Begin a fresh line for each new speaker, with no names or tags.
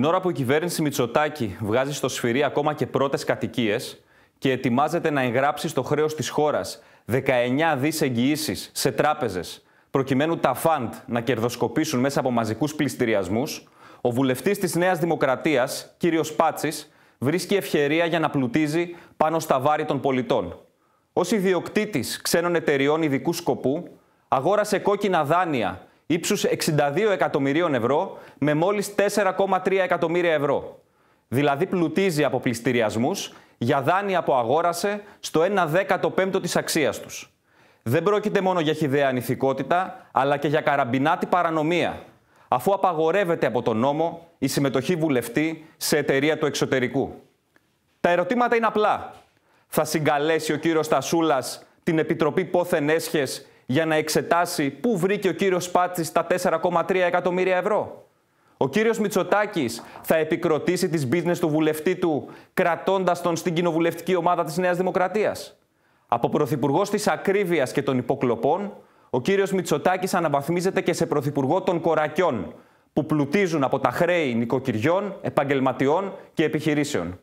Την ώρα που η κυβέρνηση Μητσοτάκη βγάζει στο σφυρί ακόμα και πρώτες κατοικίες και ετοιμάζεται να εγγράψει στο χρέος της χώρας 19 δις εγγυήσεις σε τράπεζες, προκειμένου τα φαντ να κερδοσκοπήσουν μέσα από μαζικούς πληστηριασμούς, ο βουλευτής της Νέας Δημοκρατίας, κύριος Πάτσης, βρίσκει ευκαιρία για να πλουτίζει πάνω στα βάρη των πολιτών. Ως ιδιοκτήτης ξένων εταιριών ειδικού σκοπού, αγόρασε κόκκινα δάνεια ύψους 62 εκατομμυρίων ευρώ με μόλις 4,3 εκατομμύρια ευρώ. Δηλαδή πλουτίζει από πληστηριασμούς για δάνεια που αγόρασε στο 1 δέκατο της αξίας τους. Δεν πρόκειται μόνο για χιδέα ανηθικότητα, αλλά και για καραμπινάτη παρανομία, αφού απαγορεύεται από τον νόμο η συμμετοχή βουλευτή σε εταιρεία του εξωτερικού. Τα ερωτήματα είναι απλά. Θα συγκαλέσει ο κύριος Τασούλας την Επιτροπή Πόθεν Έσχες για να εξετάσει πού βρήκε ο κύριος Σπάτσης τα 4,3 εκατομμύρια ευρώ. Ο κύριος Μητσοτάκης θα επικροτήσει τις business του βουλευτή του κρατώντας τον στην κοινοβουλευτική ομάδα της Νέας Δημοκρατίας. Από πρωθυπουργός της ακρίβειας και των υποκλοπών, ο κύριος Μητσοτάκης αναβαθμίζεται και σε πρωθυπουργό των κορακιών που πλουτίζουν από τα χρέη νοικοκυριών, επαγγελματιών και επιχειρήσεων.